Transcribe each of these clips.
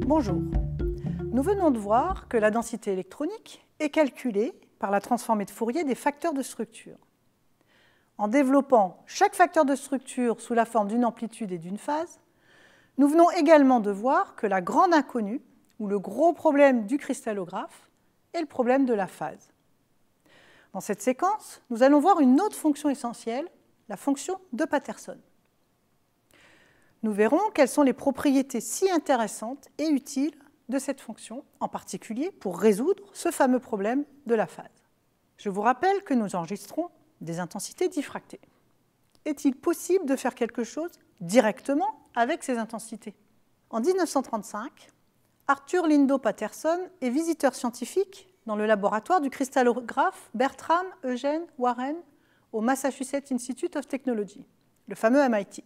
Bonjour. Nous venons de voir que la densité électronique est calculée par la transformée de Fourier des facteurs de structure. En développant chaque facteur de structure sous la forme d'une amplitude et d'une phase, nous venons également de voir que la grande inconnue, ou le gros problème du cristallographe, est le problème de la phase. Dans cette séquence, nous allons voir une autre fonction essentielle, la fonction de Patterson. Nous verrons quelles sont les propriétés si intéressantes et utiles de cette fonction, en particulier pour résoudre ce fameux problème de la phase. Je vous rappelle que nous enregistrons des intensités diffractées. Est-il possible de faire quelque chose directement avec ces intensités En 1935, Arthur Lindo Patterson est visiteur scientifique dans le laboratoire du cristallographe Bertram Eugene Warren au Massachusetts Institute of Technology, le fameux MIT.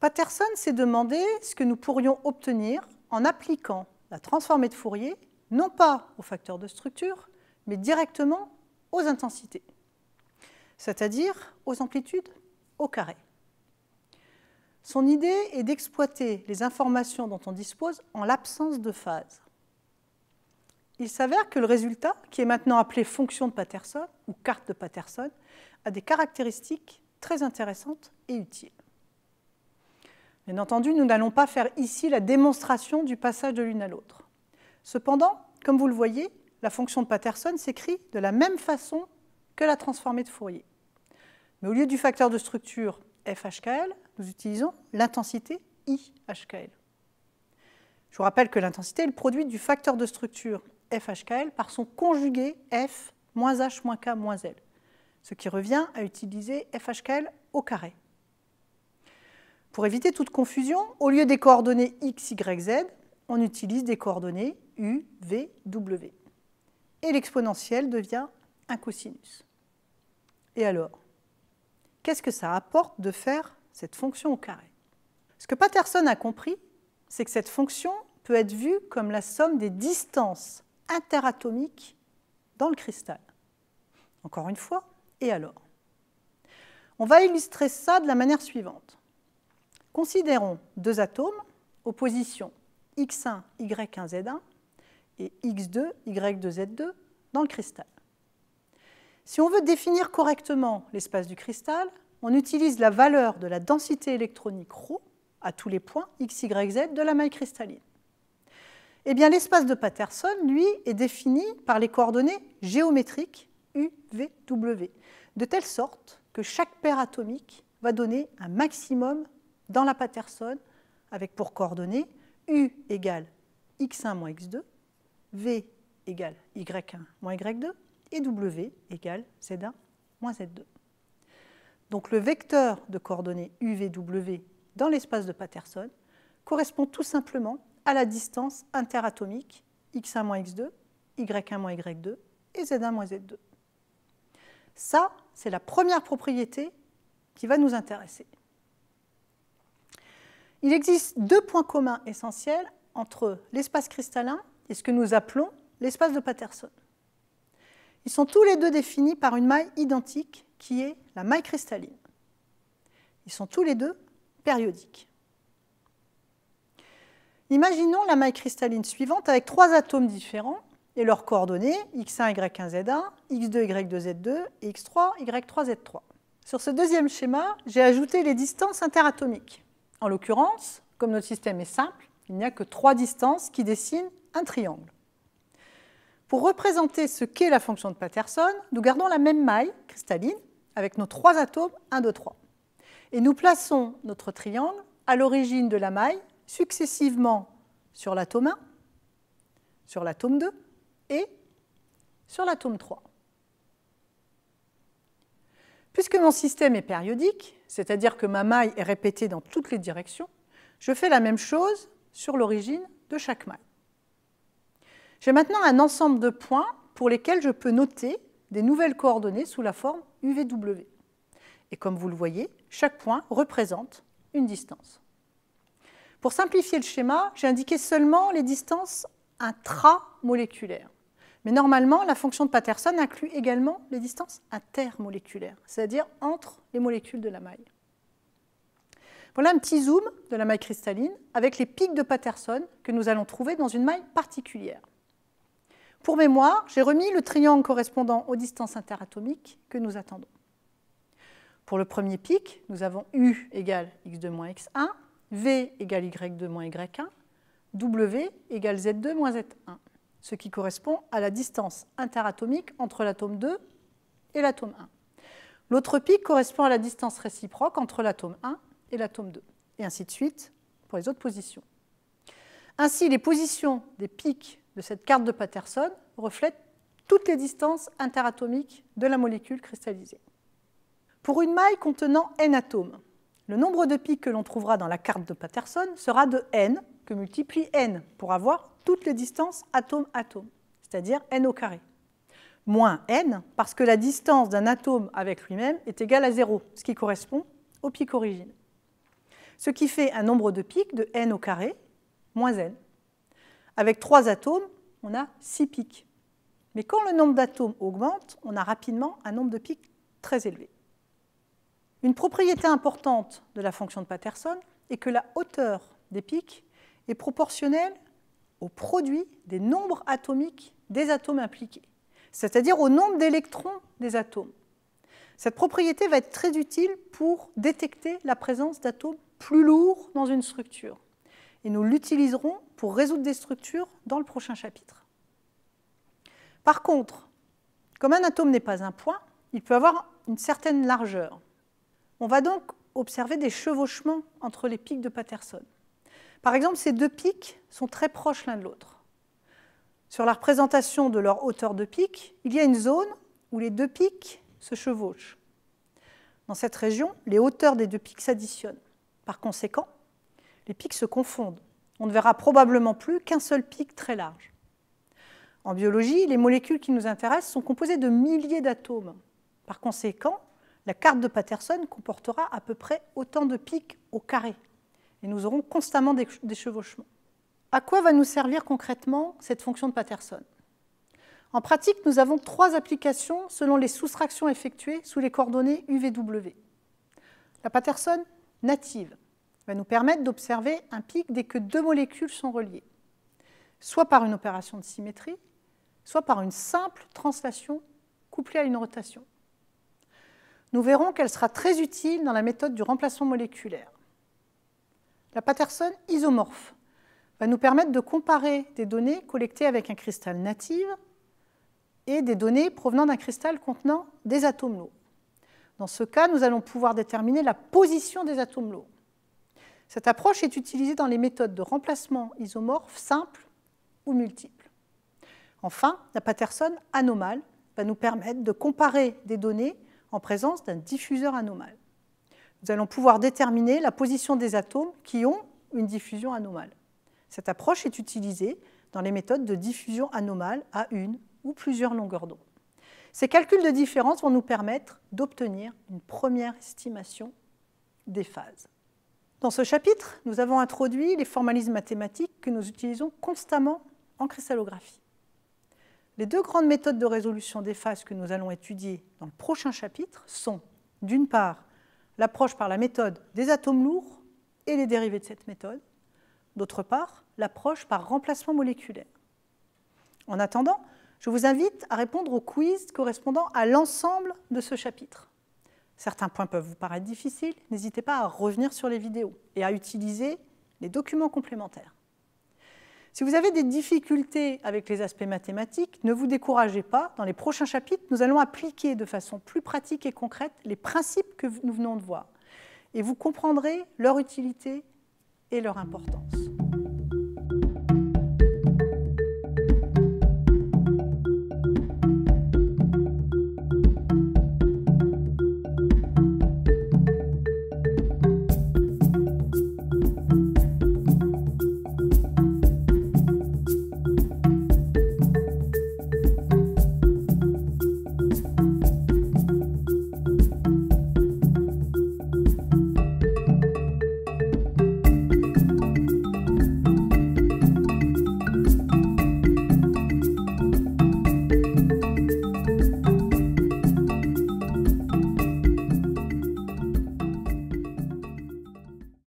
Patterson s'est demandé ce que nous pourrions obtenir en appliquant la transformée de Fourier, non pas aux facteurs de structure, mais directement aux intensités, c'est-à-dire aux amplitudes au carré. Son idée est d'exploiter les informations dont on dispose en l'absence de phase il s'avère que le résultat, qui est maintenant appelé fonction de Patterson ou carte de Patterson, a des caractéristiques très intéressantes et utiles. Bien entendu, nous n'allons pas faire ici la démonstration du passage de l'une à l'autre. Cependant, comme vous le voyez, la fonction de Patterson s'écrit de la même façon que la transformée de Fourier. Mais au lieu du facteur de structure FHKL, nous utilisons l'intensité IHKL. Je vous rappelle que l'intensité est le produit du facteur de structure FHKL par son conjugué F H K L, ce qui revient à utiliser FHKL au carré. Pour éviter toute confusion, au lieu des coordonnées x, y, z, on utilise des coordonnées u, v, w. Et l'exponentielle devient un cosinus. Et alors, qu'est-ce que ça apporte de faire cette fonction au carré Ce que Patterson a compris, c'est que cette fonction peut être vue comme la somme des distances interatomique dans le cristal. Encore une fois, et alors On va illustrer ça de la manière suivante. Considérons deux atomes aux positions x1, y1, z1 et x2, y2, z2 dans le cristal. Si on veut définir correctement l'espace du cristal, on utilise la valeur de la densité électronique ρ à tous les points x, y, z de la maille cristalline. Eh l'espace de Patterson, lui, est défini par les coordonnées géométriques U, V, W, de telle sorte que chaque paire atomique va donner un maximum dans la Patterson avec pour coordonnées U égale x1 moins x2, V égale y1 moins y2 et W égale z1 moins z2. Donc le vecteur de coordonnées UVW dans l'espace de Patterson correspond tout simplement à la distance interatomique x1 x2, y1 y2 et z1 z2. Ça, c'est la première propriété qui va nous intéresser. Il existe deux points communs essentiels entre l'espace cristallin et ce que nous appelons l'espace de Patterson. Ils sont tous les deux définis par une maille identique qui est la maille cristalline. Ils sont tous les deux périodiques. Imaginons la maille cristalline suivante avec trois atomes différents et leurs coordonnées x1, y1, z1, x2, y2, z2 et x3, y3, z3. Sur ce deuxième schéma, j'ai ajouté les distances interatomiques. En l'occurrence, comme notre système est simple, il n'y a que trois distances qui dessinent un triangle. Pour représenter ce qu'est la fonction de Patterson, nous gardons la même maille cristalline avec nos trois atomes 1, 2, 3. Et nous plaçons notre triangle à l'origine de la maille successivement sur l'atome 1, sur l'atome 2 et sur l'atome 3. Puisque mon système est périodique, c'est-à-dire que ma maille est répétée dans toutes les directions, je fais la même chose sur l'origine de chaque maille. J'ai maintenant un ensemble de points pour lesquels je peux noter des nouvelles coordonnées sous la forme UVW. Et comme vous le voyez, chaque point représente une distance. Pour simplifier le schéma, j'ai indiqué seulement les distances intramoléculaires. Mais normalement, la fonction de Patterson inclut également les distances intermoléculaires, c'est-à-dire entre les molécules de la maille. Voilà un petit zoom de la maille cristalline avec les pics de Patterson que nous allons trouver dans une maille particulière. Pour mémoire, j'ai remis le triangle correspondant aux distances interatomiques que nous attendons. Pour le premier pic, nous avons U égale x2 x1. V égale Y2 moins Y1, W égale Z2 moins Z1, ce qui correspond à la distance interatomique entre l'atome 2 et l'atome 1. L'autre pic correspond à la distance réciproque entre l'atome 1 et l'atome 2, et ainsi de suite pour les autres positions. Ainsi, les positions des pics de cette carte de Patterson reflètent toutes les distances interatomiques de la molécule cristallisée. Pour une maille contenant n atomes, le nombre de pics que l'on trouvera dans la carte de Patterson sera de n que multiplie n pour avoir toutes les distances atome-atome, c'est-à-dire n au carré, moins n parce que la distance d'un atome avec lui-même est égale à 0, ce qui correspond au pic origine. Ce qui fait un nombre de pics de n au carré moins n. Avec trois atomes, on a six pics. Mais quand le nombre d'atomes augmente, on a rapidement un nombre de pics très élevé. Une propriété importante de la fonction de Patterson est que la hauteur des pics est proportionnelle au produit des nombres atomiques des atomes impliqués, c'est-à-dire au nombre d'électrons des atomes. Cette propriété va être très utile pour détecter la présence d'atomes plus lourds dans une structure. Et nous l'utiliserons pour résoudre des structures dans le prochain chapitre. Par contre, comme un atome n'est pas un point, il peut avoir une certaine largeur. On va donc observer des chevauchements entre les pics de Patterson. Par exemple, ces deux pics sont très proches l'un de l'autre. Sur la représentation de leur hauteur de pic, il y a une zone où les deux pics se chevauchent. Dans cette région, les hauteurs des deux pics s'additionnent. Par conséquent, les pics se confondent. On ne verra probablement plus qu'un seul pic très large. En biologie, les molécules qui nous intéressent sont composées de milliers d'atomes. Par conséquent, la carte de Patterson comportera à peu près autant de pics au carré, et nous aurons constamment des, chevauchements. À quoi va nous servir concrètement cette fonction de Patterson En pratique, nous avons trois applications selon les soustractions effectuées sous les coordonnées UVW. La Patterson native va nous permettre d'observer un pic dès que deux molécules sont reliées, soit par une opération de symétrie, soit par une simple translation couplée à une rotation nous verrons qu'elle sera très utile dans la méthode du remplacement moléculaire. La Patterson isomorphe va nous permettre de comparer des données collectées avec un cristal natif et des données provenant d'un cristal contenant des atomes lourds. Dans ce cas, nous allons pouvoir déterminer la position des atomes lourds. Cette approche est utilisée dans les méthodes de remplacement isomorphe simple ou multiples. Enfin, la Patterson anomale va nous permettre de comparer des données en présence d'un diffuseur anomal, Nous allons pouvoir déterminer la position des atomes qui ont une diffusion anomale. Cette approche est utilisée dans les méthodes de diffusion anomale à une ou plusieurs longueurs d'onde. Ces calculs de différence vont nous permettre d'obtenir une première estimation des phases. Dans ce chapitre, nous avons introduit les formalismes mathématiques que nous utilisons constamment en cristallographie. Les deux grandes méthodes de résolution des phases que nous allons étudier dans le prochain chapitre sont, d'une part, l'approche par la méthode des atomes lourds et les dérivés de cette méthode, d'autre part, l'approche par remplacement moléculaire. En attendant, je vous invite à répondre au quiz correspondant à l'ensemble de ce chapitre. Certains points peuvent vous paraître difficiles, n'hésitez pas à revenir sur les vidéos et à utiliser les documents complémentaires. Si vous avez des difficultés avec les aspects mathématiques, ne vous découragez pas. Dans les prochains chapitres, nous allons appliquer de façon plus pratique et concrète les principes que nous venons de voir. Et vous comprendrez leur utilité et leur importance.